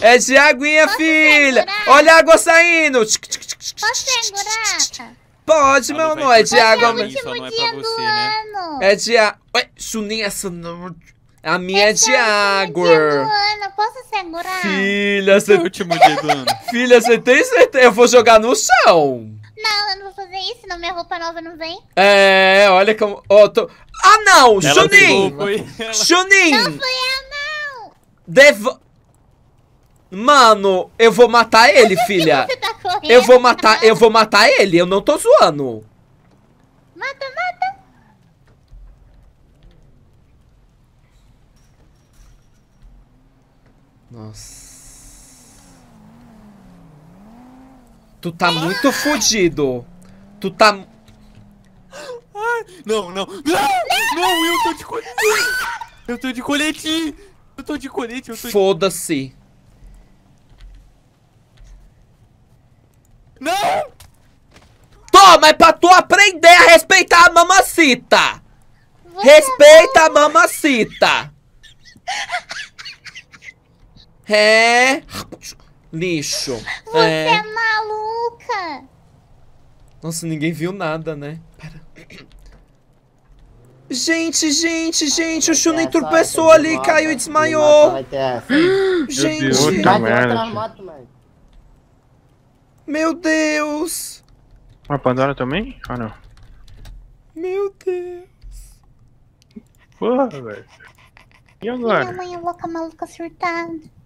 É de aguinha, Posso filha. Segurar? Olha a água saindo. Posso segurar? Pode, meu amor. É de água. É isso, não é pra você, né? É, é de água. Isso nem essa não. A minha é Esse é, é de água. Ano, posso segurar? Filha, você... É Último dia do ano. Filha, você tem certeza? Eu vou jogar no chão. Não, eu não vou fazer isso, senão minha roupa nova não vem. É, olha como... Oh, tô... Ah, não! Ela Juninho! Pegou, Juninho! Não fui eu, não! Devo... Mano, eu vou matar ele, é filha. Tá correndo, eu vou matar, eu vou matar ele. Eu não tô zoando. Mata, mata. Nossa. Tu tá muito fudido. Tu tá. Não, não. Não, não eu tô de colete. Eu tô de colete. Eu tô de colete. Foda-se. mas pra tu aprender a respeitar a mamacita. Você Respeita a mamacita. É. Lixo. Você é. é maluca. Nossa, ninguém viu nada, né? Pera. Gente, gente, gente, o Chuno entorpeçou ali, caiu e desmaiou. Moto, gente. Meu Deus. Meu Deus. Uma Pandora também? Ah não. Meu Deus. Porra, velho. E agora? Minha mãe é louca, maluca, surtada.